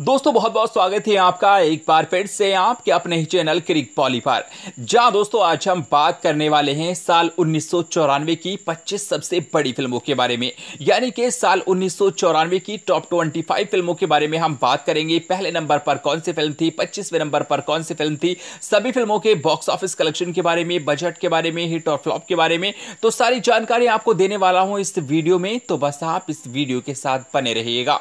दोस्तों बहुत बहुत स्वागत है आपका एक बार फिर से आपके अपने ही चैनल क्रिक पॉली पर जहां दोस्तों आज हम बात करने वाले हैं साल उन्नीस की 25 सबसे बड़ी फिल्मों के बारे में यानी कि साल उन्नीस की टॉप 25 फिल्मों के बारे में हम बात करेंगे पहले नंबर पर कौन सी फिल्म थी पच्चीसवें नंबर पर कौन सी फिल्म थी सभी फिल्मों के बॉक्स ऑफिस कलेक्शन के बारे में बजट के बारे में हिट और फ्लॉप के बारे में तो सारी जानकारी आपको देने वाला हूँ इस वीडियो में तो बस आप इस वीडियो के साथ बने रहिएगा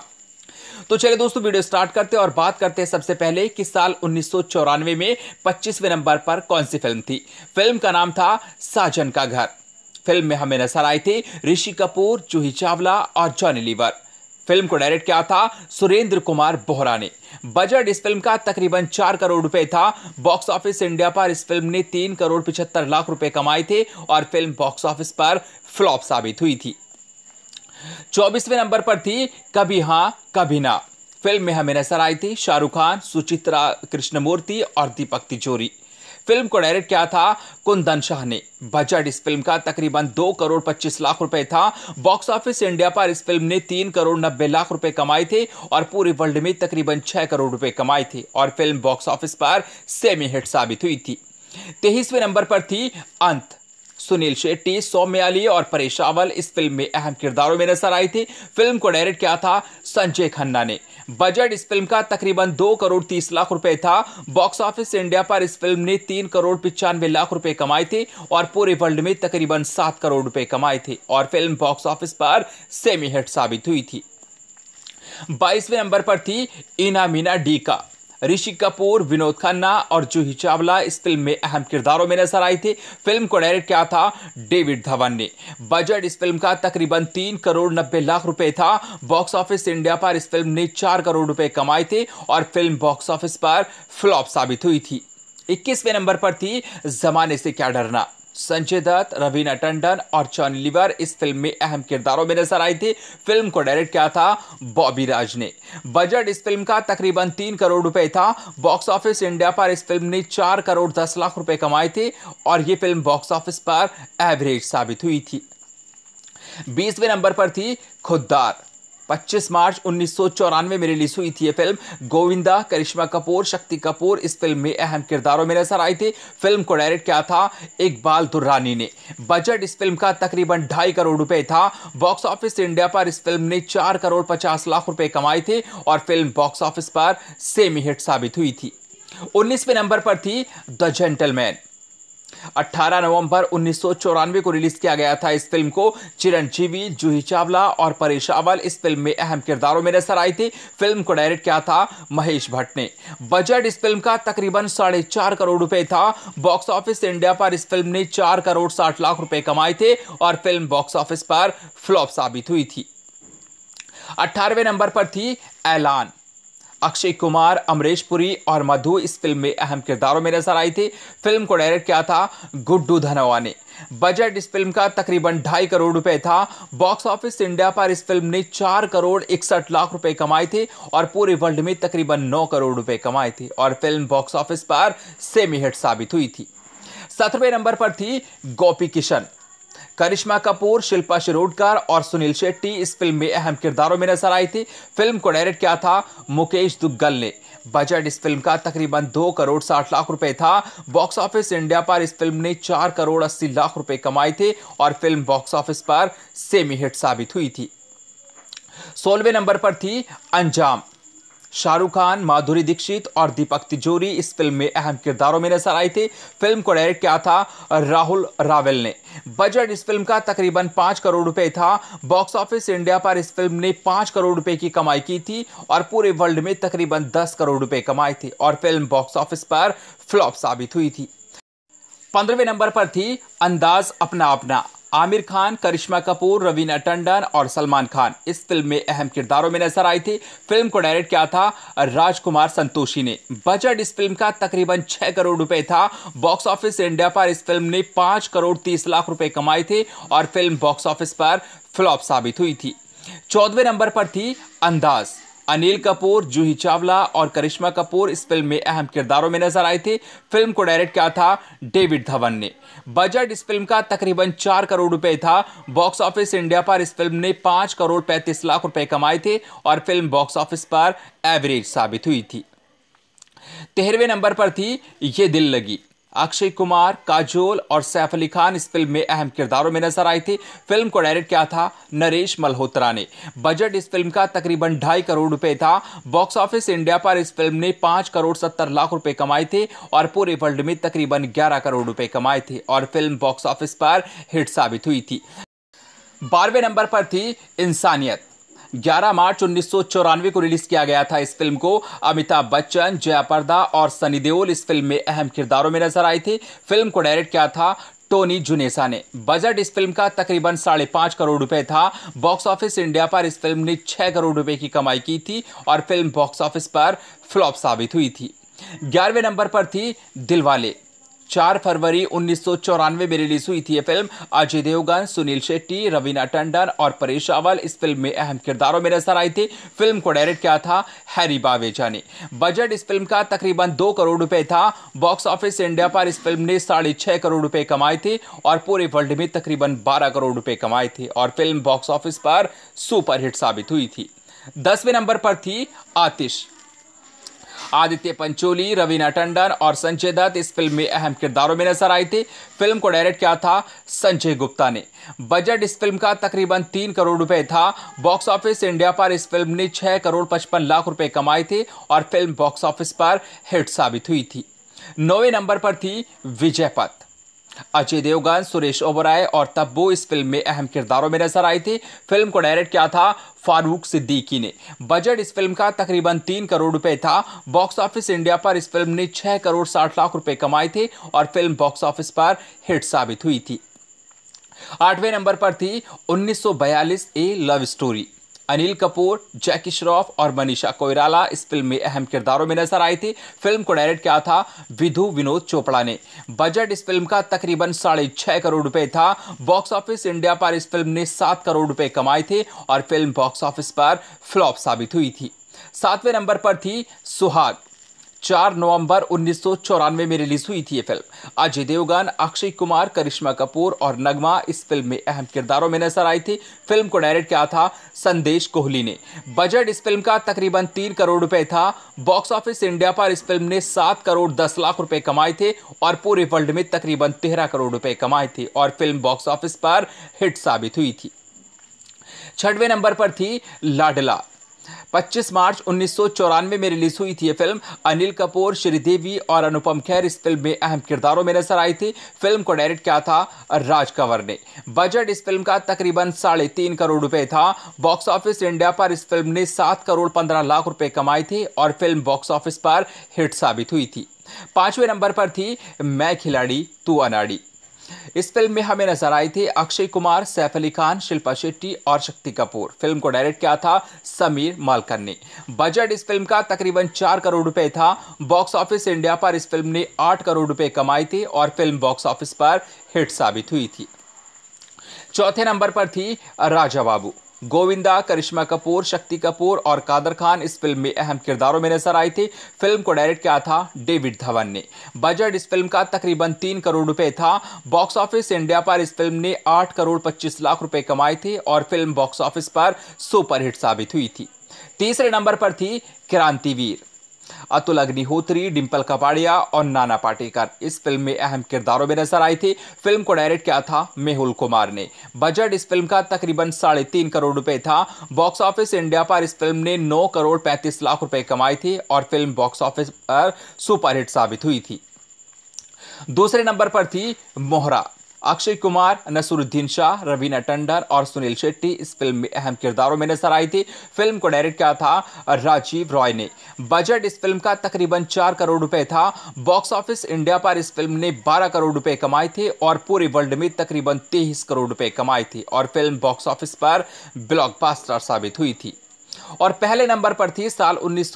तो चलिए दोस्तों वीडियो स्टार्ट करते हैं और बात करते हैं सबसे पहले कि साल उन्नीस में पच्चीसवें नंबर पर कौन सी फिल्म थी फिल्म का नाम था साजन का घर फिल्म में हमें नजर आए थे ऋषि कपूर जूही चावला और जॉनी लीवर फिल्म को डायरेक्ट किया था सुरेंद्र कुमार बोहरा ने बजट इस फिल्म का तकरीबन चार करोड़ रुपए था बॉक्स ऑफिस इंडिया पर इस फिल्म ने तीन करोड़ पिछहत्तर लाख रुपए कमाए थे और फिल्म बॉक्स ऑफिस पर फ्लॉप साबित हुई थी चौबीसवें नंबर पर थी कभी हाँ कभी ना फिल्म में हमें नजर आई थी शाहरुख खान सुचित्रा कृष्णमूर्ति और दीपक तिजोरी फिल्म को डायरेक्ट किया था कुंदन शाह ने बजट इस फिल्म का तकरीबन दो करोड़ पच्चीस लाख रुपए था बॉक्स ऑफिस इंडिया पर इस फिल्म ने तीन करोड़ नब्बे लाख रुपए कमाए थे और पूरे वर्ल्ड में तकरीबन छह करोड़ रुपए कमाए थे और फिल्म बॉक्स ऑफिस पर सेमी हिट साबित हुई थी तेईसवें नंबर पर थी अंत सुनील शेट्टी सौम्याली और परेश रावल इस फिल्म में अहम किरदारों में नजर आई थी फिल्म को डायरेक्ट किया था संजय खन्ना ने बजट इस फिल्म का तकरीबन दो करोड़ तीस लाख रुपए था बॉक्स ऑफिस इंडिया पर इस फिल्म ने तीन करोड़ पिचानवे लाख रुपए कमाए थे और पूरे वर्ल्ड में तकरीबन सात करोड़ रुपए कमाए थे और फिल्म बॉक्स ऑफिस पर सेमी हिट साबित हुई थी बाईसवें नंबर पर थी इनामीना डी का ऋषि कपूर विनोद खन्ना और जूही चावला इस फिल्म में अहम किरदारों में नजर आए थे फिल्म को डायरेक्ट किया था डेविड धवन ने बजट इस फिल्म का तकरीबन तीन करोड़ नब्बे लाख रुपए था बॉक्स ऑफिस इंडिया पर इस फिल्म ने चार करोड़ रुपए कमाए थे और फिल्म बॉक्स ऑफिस पर फ्लॉप साबित हुई थी इक्कीसवें नंबर पर थी जमाने से क्या डरना संजय दत्त रवीना टंडन और जॉन लिवर इस फिल्म में अहम किरदारों में नजर आई थी फिल्म को डायरेक्ट किया था बॉबी राज ने बजट इस फिल्म का तकरीबन तीन करोड़ रुपए था बॉक्स ऑफिस इंडिया पर इस फिल्म ने चार करोड़ दस लाख रुपए कमाए थे और ये फिल्म बॉक्स ऑफिस पर एवरेज साबित हुई थी बीसवें नंबर पर थी खुददार 25 मार्च उन्नीस में रिलीज हुई थी ये फिल्म गोविंदा करिश्मा कपूर शक्ति कपूर इस फिल्म में अहम किरदारों में नजर आई थी फिल्म को डायरेक्ट किया था इकबाल दुर्रानी ने बजट इस फिल्म का तकरीबन ढाई करोड़ रुपए था बॉक्स ऑफिस इंडिया पर इस फिल्म ने चार करोड़ पचास लाख रुपए कमाए थे और फिल्म बॉक्स ऑफिस पर सेमी हिट साबित हुई थी उन्नीसवें नंबर पर थी द जेंटलमैन 18 नवंबर उन्नीस को रिलीज किया गया था इस फिल्म को चिरंजीवी जूही चावला और परेश रावल इस फिल्म में अहम किरदारों में नजर आई थी फिल्म को डायरेक्ट किया था महेश भट्ट ने बजट इस फिल्म का तकरीबन साढ़े चार करोड़ रुपए था बॉक्स ऑफिस इंडिया पर इस फिल्म ने चार करोड़ साठ लाख रुपए कमाए थे और फिल्म बॉक्स ऑफिस पर फ्लॉप साबित हुई थी अट्ठारहवें नंबर पर थी ऐलान अक्षय कुमार अमरीश पुरी और मधु इस फिल्म में अहम किरदारों में नजर आई थी फिल्म को डायरेक्ट किया था गुड्डू धनवा ने बजट इस फिल्म का तकरीबन ढाई करोड़ रुपए था बॉक्स ऑफिस इंडिया पर इस फिल्म ने चार करोड़ इकसठ लाख रुपए कमाए थे और पूरे वर्ल्ड में तकरीबन नौ करोड़ रुपए कमाए थे और फिल्म बॉक्स ऑफिस पर सेमी हिट साबित हुई थी सत्रहवें नंबर पर थी गोपी किशन करिश्मा कपूर शिल्पा शिरोडकर और सुनील शेट्टी इस फिल्म में अहम किरदारों में नजर आई थी फिल्म को डायरेक्ट किया था मुकेश दुग्गल ने बजट इस फिल्म का तकरीबन दो करोड़ साठ लाख रुपए था बॉक्स ऑफिस इंडिया पर इस फिल्म ने चार करोड़ अस्सी लाख रुपए कमाए थे और फिल्म बॉक्स ऑफिस पर सेमी हिट साबित हुई थी सोलवे नंबर पर थी अंजाम शाहरुख खान माधुरी दीक्षित और दीपक तिजोरी इस फिल्म में अहम किरदारों में नजर आए थे फिल्म को डायरेक्ट किया था राहुल रावल ने बजट इस फिल्म का तकरीबन पांच करोड़ रुपए था बॉक्स ऑफिस इंडिया पर इस फिल्म ने पांच करोड़ रुपए की कमाई की थी और पूरे वर्ल्ड में तकरीबन दस करोड़ रुपए कमाए थे और फिल्म बॉक्स ऑफिस पर फ्लॉप साबित हुई थी पंद्रहवें नंबर पर थी अंदाज अपना अपना आमिर खान करिश्मा कपूर रवीना टंडन और सलमान खान इस फिल्म में अहम किरदारों में नजर आई थी फिल्म को डायरेक्ट किया था राजकुमार संतोषी ने बजट इस फिल्म का तकरीबन छह करोड़ रुपए था बॉक्स ऑफिस इंडिया पर इस फिल्म ने पांच करोड़ तीस लाख रुपए कमाए थे और फिल्म बॉक्स ऑफिस पर फ्लॉप साबित हुई थी चौदवें नंबर पर थी अंदाज अनिल कपूर जूही चावला और करिश्मा कपूर इस फिल्म में अहम किरदारों में नजर आए थे फिल्म को डायरेक्ट किया था डेविड धवन ने बजट इस फिल्म का तकरीबन चार करोड़ रुपए था बॉक्स ऑफिस इंडिया पर इस फिल्म ने पांच करोड़ पैंतीस लाख रुपए कमाए थे और फिल्म बॉक्स ऑफिस पर एवरेज साबित हुई थी तेरहवें नंबर पर थी ये दिल लगी अक्षय कुमार काजोल और सैफ अली खान इस फिल्म में अहम किरदारों में नजर आए थे फिल्म को डायरेक्ट किया था नरेश मल्होत्रा ने बजट इस फिल्म का तकरीबन ढाई करोड़ रुपए था बॉक्स ऑफिस इंडिया पर इस फिल्म ने पांच करोड़ सत्तर लाख रुपए कमाए थे और पूरे वर्ल्ड में तकरीबन ग्यारह करोड़ रुपए कमाए थे और फिल्म बॉक्स ऑफिस पर हिट साबित हुई थी बारहवें नंबर पर थी इंसानियत 11 मार्च उन्नीस को रिलीज किया गया था इस फिल्म को अमिताभ बच्चन जयापर्दा और सनी देओल इस फिल्म में अहम किरदारों में नजर आए थे फिल्म को डायरेक्ट किया था टोनी जुनेसा ने बजट इस फिल्म का तकरीबन साढ़े पांच करोड़ रुपए था बॉक्स ऑफिस इंडिया पर इस फिल्म ने छह करोड़ रुपए की कमाई की थी और फिल्म बॉक्स ऑफिस पर फ्लॉप साबित हुई थी ग्यारहवें नंबर पर थी दिलवाले चार फरवरी उन्नीस सौ चौरानवे में रिलीज हुई थी ये फिल्म अजय देवगन सुनील शेट्टी रवीना टंडन और परेश रावल इस फिल्म में अहम किरदारों में नजर आई थी फिल्म को डायरेक्ट किया था हैरी बावेजा ने बजट इस फिल्म का तकरीबन दो करोड़ रुपए था बॉक्स ऑफिस इंडिया पर इस फिल्म ने साढ़े छह करोड़ रुपए कमाए थे और पूरे वर्ल्ड में तकरीबन बारह करोड़ रुपए कमाए थे और फिल्म बॉक्स ऑफिस पर सुपरहिट साबित हुई थी दसवें नंबर पर थी आतिश आदित्य पंचोली रवीना टंडन और संजय दत्त इस फिल्म में अहम किरदारों में नजर आए थे फिल्म को डायरेक्ट किया था संजय गुप्ता ने बजट इस फिल्म का तकरीबन तीन करोड़ रुपए था बॉक्स ऑफिस इंडिया पर इस फिल्म ने छह करोड़ पचपन लाख रुपए कमाए थे और फिल्म बॉक्स ऑफिस पर हिट साबित हुई थी नौवे नंबर पर थी विजयपथ अजय देवगन सुरेश ओबराय और तब्बू इस फिल्म में अहम किरदारों में नजर आए थे फिल्म को डायरेक्ट किया था फारूक सिद्दीकी ने बजट इस फिल्म का तकरीबन तीन करोड़ रुपए था बॉक्स ऑफिस इंडिया पर इस फिल्म ने छह करोड़ साठ लाख रुपए कमाए थे और फिल्म बॉक्स ऑफिस पर हिट साबित हुई थी आठवें नंबर पर थी 1942 A love story Anil Kapoor Jackie Shroff और मनीषा कोयराला इस फिल्म में अहम किरदारों में नजर आई थी फिल्म को डायरेक्ट किया था विधु विनोद चोपड़ा ने बजट इस फिल्म का तकरीबन साढ़े छह करोड़ रुपए था बॉक्स ऑफिस इंडिया पर इस फिल्म ने सात करोड़ रुपए कमाए थे और फिल्म बॉक्स ऑफिस पर फ्लॉप साबित हुई थी सातवें नंबर पर थी सुहाग चार नवंबर उन्नीस में रिलीज हुई थी ये फिल्म अजय देवगन अक्षय कुमार करिश्मा कपूर और नगमा इस फिल्म में अहम किरदारों में नजर आई थी फिल्म को डायरेक्ट किया था संदेश कोहली ने बजट इस फिल्म का तकरीबन तीन करोड़ रुपए था बॉक्स ऑफिस इंडिया पर इस फिल्म ने सात करोड़ दस लाख रुपए कमाए थे और पूरे वर्ल्ड में तकरीबन तेरह करोड़ रुपए कमाए थे और फिल्म बॉक्स ऑफिस पर हिट साबित हुई थी छठवें नंबर पर थी लाडला 25 मार्च उन्नीस में रिलीज हुई थी ये फिल्म अनिल कपूर श्रीदेवी और अनुपम खेर इस फिल्म में अहम किरदारों में नजर आई थी फिल्म को डायरेक्ट किया था राज कंवर ने बजट इस फिल्म का तकरीबन साढ़े तीन करोड़ रुपए था बॉक्स ऑफिस इंडिया पर इस फिल्म ने सात करोड़ पंद्रह लाख रुपए कमाए थे और फिल्म बॉक्स ऑफिस पर हिट साबित हुई थी पांचवें नंबर पर थी मैं खिलाड़ी तू अनाड़ी इस फिल्म में हमें नजर आई थी अक्षय कुमार सैफ अली खान शिल्पा शेट्टी और शक्ति कपूर फिल्म को डायरेक्ट किया था समीर मालकर ने बजट इस फिल्म का तकरीबन चार करोड़ रुपए था बॉक्स ऑफिस इंडिया पर इस फिल्म ने आठ करोड़ रुपए कमाए थे और फिल्म बॉक्स ऑफिस पर हिट साबित हुई थी चौथे नंबर पर थी राजा बाबू गोविंदा करिश्मा कपूर शक्ति कपूर और कादर खान इस फिल्म में अहम किरदारों में नजर आई थी फिल्म को डायरेक्ट किया था डेविड धवन ने बजट इस फिल्म का तकरीबन तीन करोड़ रुपए था बॉक्स ऑफिस इंडिया पर इस फिल्म ने आठ करोड़ पच्चीस लाख रुपए कमाए थे और फिल्म बॉक्स ऑफिस पर सुपरहिट साबित हुई थी तीसरे नंबर पर थी क्रांतिवीर अतुल अग्निहोत्री डिम्पल कपाड़िया और नाना पाटेकर इस फिल्म में अहम किरदारों में नजर आई थी फिल्म को डायरेक्ट किया था मेहुल कुमार ने बजट इस फिल्म का तकरीबन साढ़े तीन करोड़ रुपए था बॉक्स ऑफिस इंडिया पर इस फिल्म ने नौ करोड़ पैंतीस लाख रुपए कमाई थी और फिल्म बॉक्स ऑफिस पर सुपरहिट साबित हुई थी दूसरे नंबर पर थी मोहरा अक्षय कुमार नसरुद्दीन शाह रवीना टंडन और सुनील शेट्टी इस फिल्म में अहम किरदारों में नजर आई थी फिल्म को डायरेक्ट किया था राजीव रॉय ने बजट इस फिल्म का तकरीबन चार करोड़ रुपए था बॉक्स ऑफिस इंडिया पर इस फिल्म ने बारह करोड़ रुपए कमाए थे और पूरे वर्ल्ड में तकरीबन तेईस करोड़ रुपए कमाए थे और फिल्म बॉक्स ऑफिस पर ब्लॉकबास्टर साबित हुई थी और पहले नंबर पर थी साल उन्नीस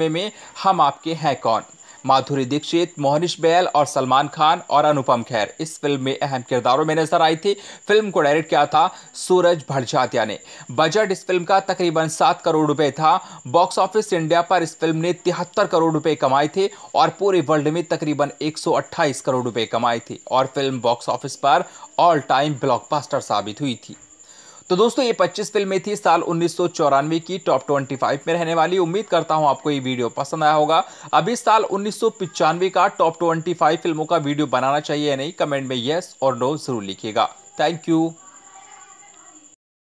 में हम आपके हैं कौन माधुरी दीक्षित मोहनिश बैल और सलमान खान और अनुपम खैर इस फिल्म में अहम किरदारों में नजर आई थी फिल्म को डायरेक्ट किया था सूरज भड़जातिया ने बजट इस फिल्म का तकरीबन सात करोड़ रुपए था बॉक्स ऑफिस इंडिया पर इस फिल्म ने तिहत्तर करोड़ रुपए कमाए थे और पूरे वर्ल्ड में तकरीबन एक करोड़ रुपए कमाए थे और फिल्म बॉक्स ऑफिस पर ऑल टाइम ब्लॉकबस्टर साबित हुई थी तो दोस्तों ये 25 फिल्में थी साल उन्नीस की टॉप 25 में रहने वाली उम्मीद करता हूं आपको ये वीडियो पसंद आया होगा अभी साल उन्नीस का टॉप 25 फिल्मों का वीडियो बनाना चाहिए या नहीं कमेंट में यस और नो जरूर लिखिएगा थैंक यू